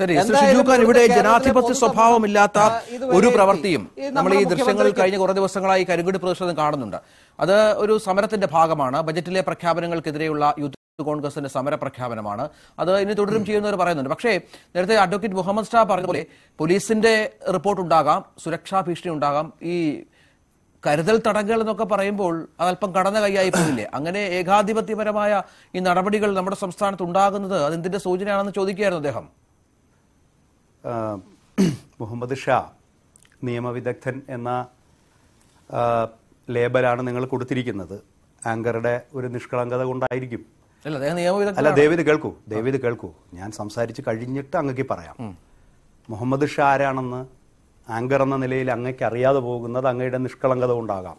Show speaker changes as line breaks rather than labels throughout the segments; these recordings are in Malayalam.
ശരി ഷുജൂഖാൻ ഇവിടെ ജനാധിപത്യ സ്വഭാവമില്ലാത്ത ഒരു പ്രവൃത്തിയും നമ്മൾ ഈ ദൃശ്യങ്ങൾ കഴിഞ്ഞ കുറേ ദിവസങ്ങളായി കരിങ്കുടി പ്രതിഷേധം കാണുന്നുണ്ട് അത് ഒരു സമരത്തിന്റെ ഭാഗമാണ് ബജറ്റിലെ പ്രഖ്യാപനങ്ങൾക്കെതിരെയുള്ള യൂത്ത് കോൺഗ്രസിന്റെ സമര പ്രഖ്യാപനമാണ് അത് ഇനി തുടരും ചെയ്യുന്നവർ പറയുന്നുണ്ട് പക്ഷേ നേരത്തെ അഡ്വക്കേറ്റ് മുഹമ്മദ് ഷാ പറഞ്ഞ പോലെ പോലീസിന്റെ റിപ്പോർട്ട് ഉണ്ടാകാം സുരക്ഷാ ഭീഷണി ഉണ്ടാകാം ഈ കരുതൽ തടങ്കൽ എന്നൊക്കെ പറയുമ്പോൾ അതല്പം കടന്ന കൈയായി പോയില്ലേ അങ്ങനെ ഏകാധിപത്യപരമായ ഈ നടപടികൾ നമ്മുടെ സംസ്ഥാനത്ത് ഉണ്ടാകുന്നത് അതെന്തിന്റെ സൂചനയാണെന്ന് ചോദിക്കുകയായിരുന്നു അദ്ദേഹം
മുഹമ്മദ് ഷാ നിയമവിദഗ്ധൻ എന്ന ലേബലാണ് നിങ്ങൾ കൊടുത്തിരിക്കുന്നത് ആങ്കറുടെ ഒരു നിഷ്കളങ്കത കൊണ്ടായിരിക്കും
അല്ല ദേവിത് കേൾക്കൂ
ദേവിത് കേൾക്കൂ ഞാൻ സംസാരിച്ച് കഴിഞ്ഞിട്ട് അങ്ങക്ക് പറയാം മുഹമ്മദ് ഷാ ആരാണെന്ന് ആങ്കർ എന്ന നിലയിൽ അങ്ങക്ക് അറിയാതെ പോകുന്നത് അങ്ങയുടെ നിഷ്കളങ്കത കൊണ്ടാകാം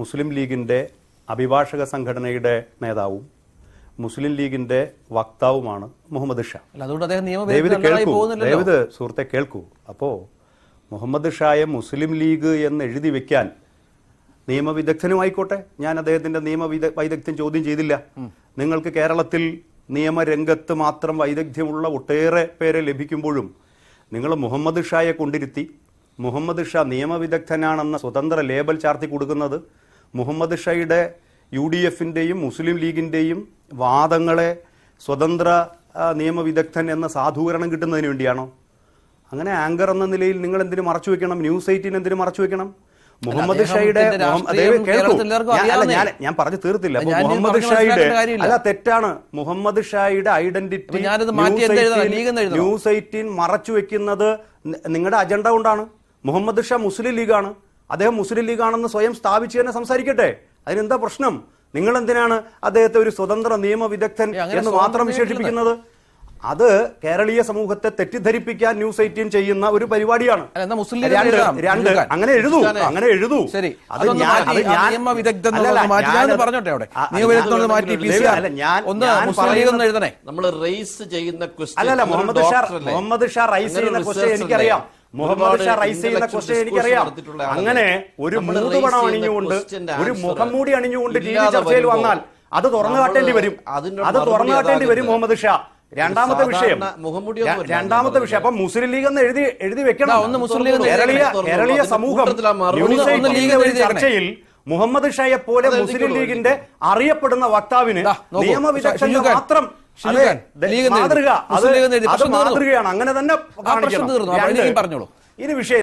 മുസ്ലിം ലീഗിന്റെ അഭിഭാഷക സംഘടനയുടെ നേതാവും മുസ്ലിം ലീഗിന്റെ വക്താവുമാണ് മുഹമ്മദ് ഷാ ഡേവിഡ് കേൾക്കൂ ഡേവിഡ് സുഹൃത്തെ കേൾക്കൂ അപ്പോ മുഹമ്മദ് ഷായെ മുസ്ലിം ലീഗ് എന്ന് എഴുതി വെക്കാൻ ആയിക്കോട്ടെ ഞാൻ അദ്ദേഹത്തിന്റെ നിയമവിദ വൈദഗ്ധ്യം ചോദ്യം ചെയ്തില്ല നിങ്ങൾക്ക് കേരളത്തിൽ നിയമരംഗത്ത് മാത്രം വൈദഗ്ധ്യമുള്ള ഒട്ടേറെ പേരെ ലഭിക്കുമ്പോഴും നിങ്ങൾ മുഹമ്മദ് ഷായെ കൊണ്ടിരുത്തി മുഹമ്മദ് ഷാ നിയമവിദഗ്ധനാണെന്ന സ്വതന്ത്ര ലേബൽ ചാർത്തി കൊടുക്കുന്നത് മുഹമ്മദ് ഷായുടെ യു ഡി എഫിൻ്റെയും മുസ്ലിം ലീഗിൻ്റെയും വാദങ്ങളെ സ്വതന്ത്ര നിയമവിദഗ്ധൻ എന്ന സാധൂകരണം കിട്ടുന്നതിന് വേണ്ടിയാണോ അങ്ങനെ ആങ്കർ എന്ന നിലയിൽ നിങ്ങൾ എന്തിനു മറച്ചു വെക്കണം ന്യൂസ് എയ്റ്റീൻ എന്തിനു മറച്ചു വെക്കണം മുഹമ്മദ് ഷായുടെ ഞാൻ ഞാൻ പറഞ്ഞു തീർത്തില്ല മുഹമ്മദ് ഷായുടെ അല്ല തെറ്റാണ് മുഹമ്മദ് ഷായുടെ ഐഡന്റിറ്റി ന്യൂസ് എയ്റ്റീൻ മറച്ചു വെക്കുന്നത് നിങ്ങളുടെ അജണ്ട കൊണ്ടാണ് മുഹമ്മദ് ഷാ മുസ്ലിം ലീഗാണ് അദ്ദേഹം മുസ്ലിം ലീഗാണെന്ന് സ്വയം സ്ഥാപിച്ചു തന്നെ സംസാരിക്കട്ടെ അതിനെന്താ പ്രശ്നം നിങ്ങൾ എന്തിനാണ് അദ്ദേഹത്തെ ഒരു സ്വതന്ത്ര നിയമവിദഗ്ധൻ എന്ന് മാത്രം വിശേഷിപ്പിക്കുന്നത് അത് കേരളീയ സമൂഹത്തെ തെറ്റിദ്ധരിപ്പിക്കാൻ ന്യൂസ് ഐറ്റീൻ ചെയ്യുന്ന ഒരു പരിപാടിയാണ് രണ്ട് അങ്ങനെ എഴുതൂ അങ്ങനെ എഴുതൂ ശരി അത് ഞാൻ അല്ലല്ല
മുഹമ്മദ് ഷാർ മുഹമ്മദ് ഷാർ റൈസ് ചെയ്യുന്ന ക്വസ്റ്റ്യൻ എനിക്കറിയാം മുഹമ്മദ് ഷാ റൈസ് ചെയ്യുന്ന ക്വസ്റ്റ്യൻ എനിക്കറിയാം അങ്ങനെ ഒരു മൂന്നുപണം അണിഞ്ഞുകൊണ്ട് ഒരു മുഖം മൂടി അണിഞ്ഞുകൊണ്ട് ടി വി ചർച്ചയിൽ വന്നാൽ അത് തുറന്നു കാട്ടേണ്ടി വരും അത് തുറന്നു കാട്ടേണ്ടി വരും മുഹമ്മദ്
ഷാ രണ്ടാമത്തെ വിഷയം രണ്ടാമത്തെ വിഷയം അപ്പൊ മുസ്ലിം ലീഗ് എന്ന് എഴുതി എഴുതി വെക്കണം ഒന്ന് മുസ്ലിം ലീഗ് കേരളീയ കേരളീയ സമൂഹം ചർച്ചയിൽ മുഹമ്മദ് ഷായെ പോലെ മുസ്ലിം ലീഗിന്റെ അറിയപ്പെടുന്ന വക്താവിന് നിയമവിദഗ്ധ മാത്രം മാതൃകയാണ് അങ്ങനെ തന്നെ പറഞ്ഞോളൂ ഇനി വിഷയം